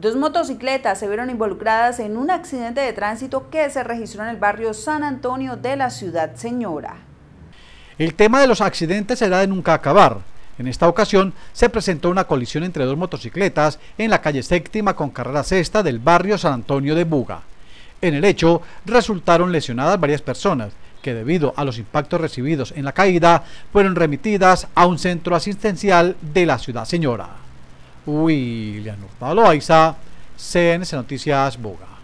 Dos motocicletas se vieron involucradas en un accidente de tránsito que se registró en el barrio San Antonio de la ciudad señora. El tema de los accidentes será de nunca acabar. En esta ocasión se presentó una colisión entre dos motocicletas en la calle séptima con carrera sexta del barrio San Antonio de Buga. En el hecho resultaron lesionadas varias personas que debido a los impactos recibidos en la caída fueron remitidas a un centro asistencial de la ciudad señora. William Pablo Aiza, CNC Noticias Boga.